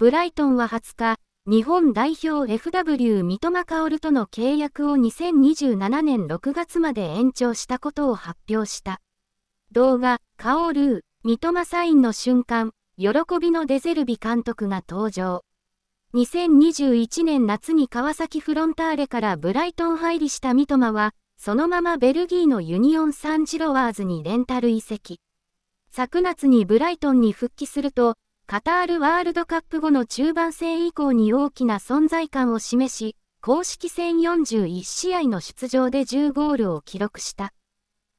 ブライトンは20日、日本代表 FW 三笘薫との契約を2027年6月まで延長したことを発表した。動画、カオルー、三笘サインの瞬間、喜びのデゼルビ監督が登場。2021年夏に川崎フロンターレからブライトン入りした三笘は、そのままベルギーのユニオン・サンジロワーズにレンタル移籍。昨夏にブライトンに復帰すると、カタールワールドカップ後の中盤戦以降に大きな存在感を示し、公式戦41試合の出場で10ゴールを記録した。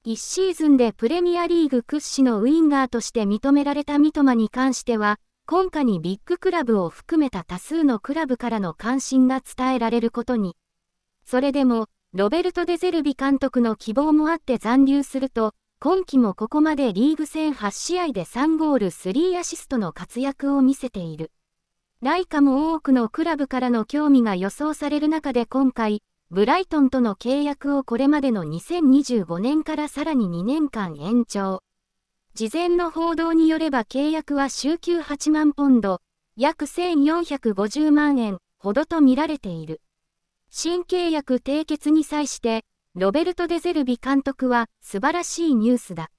1シーズンでプレミアリーグ屈指のウィンガーとして認められた三笘に関しては、今夏にビッグクラブを含めた多数のクラブからの関心が伝えられることに。それでも、ロベルト・デゼルビ監督の希望もあって残留すると、今季もここまでリーグ戦8試合で3ゴール3アシストの活躍を見せている。ライカも多くのクラブからの興味が予想される中で今回、ブライトンとの契約をこれまでの2025年からさらに2年間延長。事前の報道によれば契約は週休8万ポンド、約1450万円ほどと見られている。新契約締結に際して、ロベルト・デゼルビ監督は、素晴らしいニュースだ。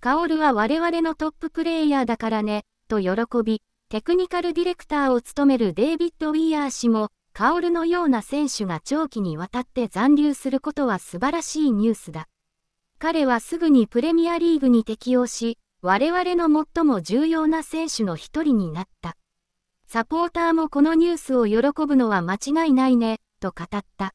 カオルは我々のトッププレイヤーだからね、と喜び、テクニカルディレクターを務めるデイビッド・ウィアー氏も、カオルのような選手が長期にわたって残留することは素晴らしいニュースだ。彼はすぐにプレミアリーグに適応し、我々の最も重要な選手の一人になった。サポーターもこのニュースを喜ぶのは間違いないね、と語った。